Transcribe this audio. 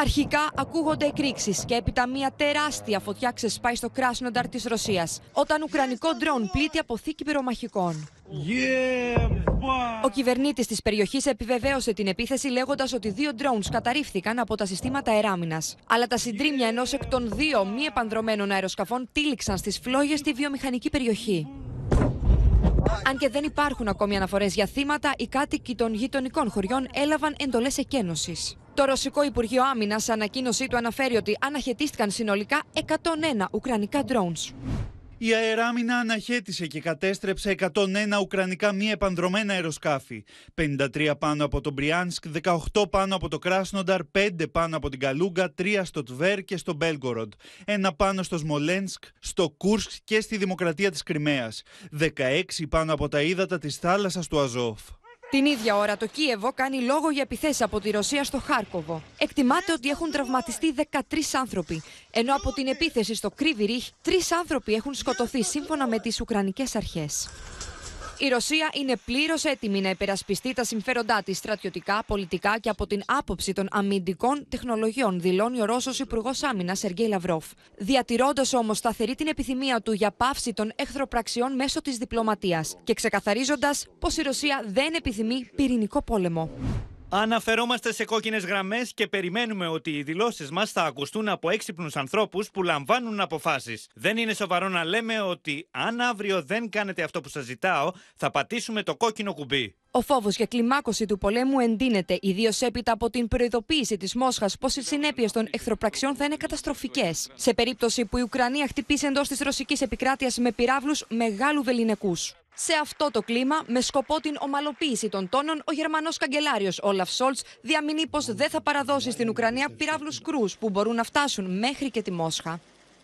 Αρχικά ακούγονται εκρήξεις και έπειτα μια τεράστια φωτιά ξεσπάει στο Κράσνονταρ της Ρωσίας, όταν ουκρανικό ντρόν πλήττει αποθήκη πυρομαχικών. Yeah, Ο κυβερνήτης της περιοχής επιβεβαίωσε την επίθεση λέγοντας ότι δύο ντρόουν καταρρίφθηκαν από τα συστήματα εράμινας. Αλλά τα συντρίμια ενός εκ των δύο μη επανδρομένων αεροσκαφών τήληξαν στις φλόγες στη βιομηχανική περιοχή. Αν και δεν υπάρχουν ακόμη αναφορές για θύματα, οι κάτοικοι των γειτονικών χωριών έλαβαν εντολές εκένωσης. Το Ρωσικό Υπουργείο Άμυνας σε ανακοίνωσή του αναφέρει ότι αναχαιτίστηκαν συνολικά 101 ουκρανικά drones. Η αεράμινα αναχέτησε και κατέστρεψε 101 ουκρανικά μη επανδρομένα αεροσκάφη. 53 πάνω από τον Μπριάνσκ, 18 πάνω από το Κράσνονταρ, 5 πάνω από την Καλούγκα, 3 στο Τβέρ και στο Μπέλγκοροντ. Ένα πάνω στο Σμολένσκ, στο Κούρσκ και στη Δημοκρατία της Κρυμαίας. 16 πάνω από τα ύδατα της θάλασσας του Αζόφ. Την ίδια ώρα το Κίεβο κάνει λόγο για επιθέσεις από τη Ρωσία στο Χάρκοβο. Εκτιμάται ότι έχουν τραυματιστεί 13 άνθρωποι, ενώ από την επίθεση στο Κρίβιριχ, Ρίχ τρεις άνθρωποι έχουν σκοτωθεί σύμφωνα με τις Ουκρανικές αρχές. Η Ρωσία είναι πλήρως έτοιμη να υπερασπιστεί τα συμφέροντά της στρατιωτικά, πολιτικά και από την άποψη των αμυντικών τεχνολογιών, δηλώνει ο Ρώσος Υπουργός Άμυνας Σεργέη Λαυρόφ. Διατηρώντας όμως σταθερή την επιθυμία του για πάυση των εχθροπραξιών μέσω της διπλωματίας και ξεκαθαρίζοντας πως η Ρωσία δεν επιθυμεί πυρηνικό πόλεμο. Αναφερόμαστε σε κόκκινες γραμμές και περιμένουμε ότι οι δηλώσεις μας θα ακουστούν από έξυπνους ανθρώπους που λαμβάνουν αποφάσεις. Δεν είναι σοβαρό να λέμε ότι αν αύριο δεν κάνετε αυτό που σας ζητάω, θα πατήσουμε το κόκκινο κουμπί. Ο φόβος για κλιμάκωση του πολέμου εντείνεται, ιδίως έπειτα από την προειδοποίηση της Μόσχας πως οι συνέπειες των εχθροπραξιών θα είναι καταστροφικές. Σε περίπτωση που η Ουκρανία χτυπήσει εντός της ρωσικής επικράτειας με πυράβλους μεγάλου βεληνικούς. Σε αυτό το κλίμα, με σκοπό την ομαλοποίηση των τόνων, ο Γερμανός καγκελάριος Όλαφ Σόλτ διαμηνεί πως δεν θα παραδώσει στην Ουκρανία πυράβλους κρούς που μπορούν να φτάσουν μέχρι και τη Μόσχα.